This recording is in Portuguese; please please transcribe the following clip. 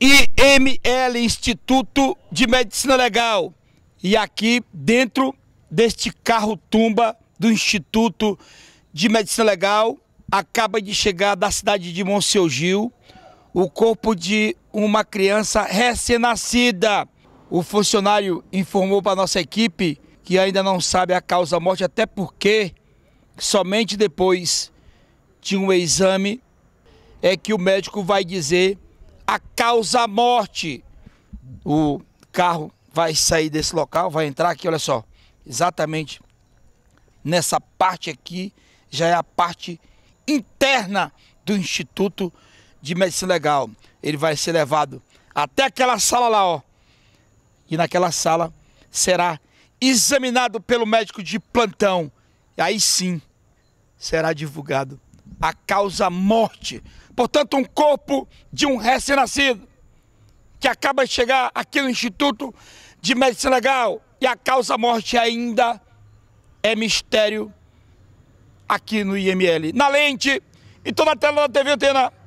IML, Instituto de Medicina Legal. E aqui dentro deste carro tumba do Instituto de Medicina Legal, acaba de chegar da cidade de Monsenhor Gil o corpo de uma criança recém-nascida. O funcionário informou para nossa equipe que ainda não sabe a causa morte, até porque somente depois de um exame é que o médico vai dizer a causa morte. O carro vai sair desse local, vai entrar aqui, olha só, exatamente nessa parte aqui já é a parte interna do Instituto de Medicina Legal. Ele vai ser levado até aquela sala lá, ó. E naquela sala será examinado pelo médico de plantão. E aí sim será divulgado a causa morte. Portanto, um corpo de um recém-nascido que acaba de chegar aqui no Instituto de Medicina Legal e a causa morte ainda é mistério aqui no IML. Na lente, então na tela da TV Antena